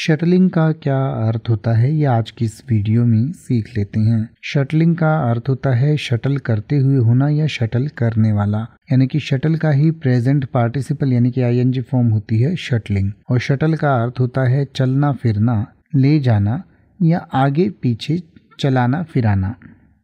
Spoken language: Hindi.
शटलिंग का क्या अर्थ होता है ये आज की इस वीडियो में सीख लेते हैं शटलिंग का अर्थ होता है शटल करते हुए होना या शटल करने वाला यानी कि शटल का ही प्रेजेंट पार्टिसिपल यानी कि आईएनजी फॉर्म होती है शटलिंग और शटल का अर्थ होता है चलना फिरना ले जाना या आगे पीछे चलाना फिराना